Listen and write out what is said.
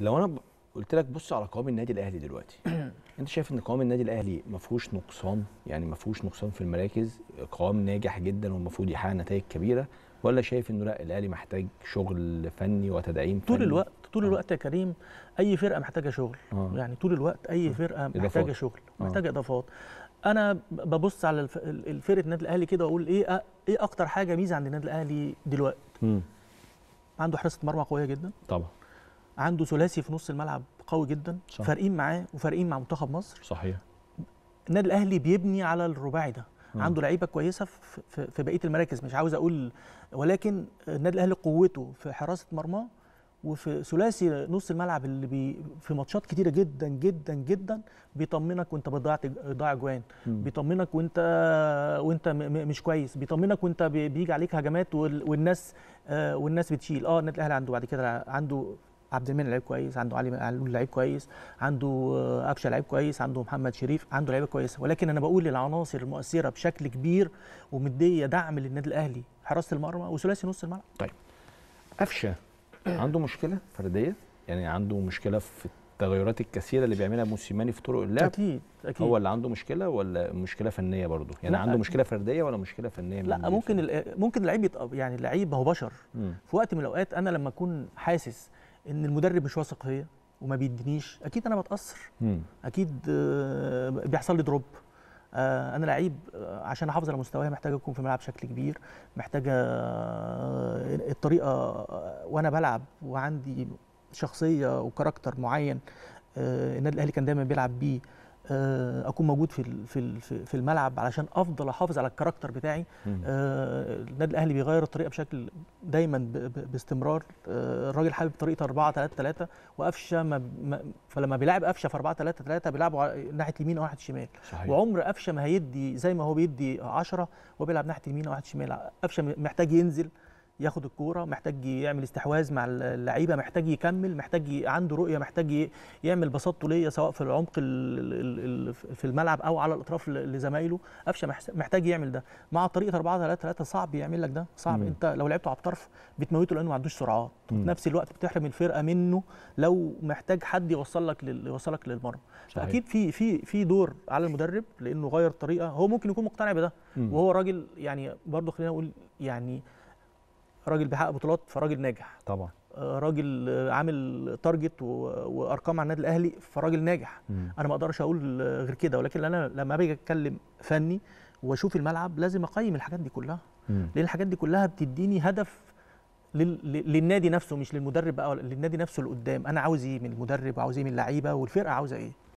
لو انا قلت لك بص على قوام النادي الاهلي دلوقتي انت شايف ان قوام النادي الاهلي ما فيهوش نقصان يعني ما فيهوش نقصان في المراكز قوام ناجح جدا والمفروض يحقق نتائج كبيره ولا شايف انه لا الاهلي محتاج شغل فني وتدعيم طول فني؟ الوقت طول آه. الوقت يا كريم اي فرقه محتاجه شغل آه. يعني طول الوقت اي آه. فرقه محتاجه شغل آه. محتاجه آه. اضافات انا ببص على فرقه النادي الاهلي كده واقول ايه ايه اكتر حاجه ميزه عند النادي الاهلي دلوقتي م. عنده حراسه مرمى قويه جدا طبعا عنده ثلاثي في نص الملعب قوي جدا صح. فارقين معاه وفارقين مع منتخب مصر صحيح النادي الاهلي بيبني على الرباعي ده مم. عنده لعيبه كويسه في, في بقيه المراكز مش عاوز اقول ولكن النادي الاهلي قوته في حراسه مرماه وفي ثلاثي نص الملعب اللي بي في ماتشات كتيره جدا جدا جدا بيطمنك وانت بتضيع ضاع جوان بيطمنك وانت وانت مش كويس بيطمنك وانت بيجي عليك هجمات والناس آه، والناس بتشيل اه النادي الاهلي عنده بعد كده عنده عبد المنعم لعيب كويس عنده علي معلول لعيب كويس عنده آه، اكشه لعيب كويس عنده محمد شريف عنده لعيبه كويسه ولكن انا بقول العناصر المؤثره بشكل كبير ومديه دعم للنادي الاهلي حراسه المرمى وثلاثي نص الملعب طيب قفشه عنده مشكله فرديه يعني عنده مشكله في التغيرات الكثيره اللي بيعملها موسيماني في طرق اللعب اكيد اكيد هو اللي عنده مشكله ولا مشكله فنيه برضه يعني عنده مشكله فرديه ولا مشكله فنيه لا ممكن ممكن اللعيب يعني اللعيب هو بشر في وقت من الاوقات انا لما اكون حاسس ان المدرب مش واثق فيا وما بيدينيش اكيد انا بتاثر مم. اكيد آه، بيحصل لي دروب آه، انا لعيب آه، عشان احافظ على مستواي محتاج اكون في الملعب بشكل كبير محتاج الطريقه وانا بلعب وعندي شخصيه وكاركتر معين النادي الاهلي كان دايما بيلعب بيه آه، اكون موجود في في في الملعب علشان افضل احافظ على الكاركتر بتاعي آه، النادي الاهلي بيغير الطريقه بشكل دايما باستمرار آه، الراجل حابب طريقه 4 3 3 وقفشه ما فلما بيلعب قفشه في 4 3 3 بيلعبوا ناحيه اليمين او ناحيه شمال صحيح. وعمر قفشه ما هيدي زي ما هو بيدي 10 هو بيلعب ناحيه اليمين او ناحيه شمال قفشه محتاج ينزل ياخد الكوره محتاج يعمل استحواذ مع اللعيبه محتاج يكمل محتاج عنده رؤيه محتاج يعمل بساطته ليا سواء في العمق في الملعب او على الاطراف لزمايله قفشه محتاج يعمل ده مع طريقه 4 3 3 صعب يعمل لك ده صعب مم. انت لو لعبته على الطرف بتموته لانه ما عندوش سرعات وفي نفس الوقت بتحرم الفرقه منه لو محتاج حد يوصل لك يوصلك للمرمى فاكيد في في في دور على المدرب لانه غير طريقه هو ممكن يكون مقتنع بده وهو راجل يعني برضه خلينا نقول يعني راجل بيحقق بطولات فراجل ناجح طبعا آه، راجل آه، عامل تارجت وارقام على النادي الاهلي فراجل ناجح م. انا ما اقدرش اقول آه، غير كده ولكن انا لما باجي اتكلم فني واشوف الملعب لازم اقيم الحاجات دي كلها م. لان الحاجات دي كلها بتديني هدف للنادي نفسه مش للمدرب بقى للنادي نفسه اللي قدام انا عاوز ايه من المدرب وعاوز ايه من اللعيبه والفرقه عاوزه ايه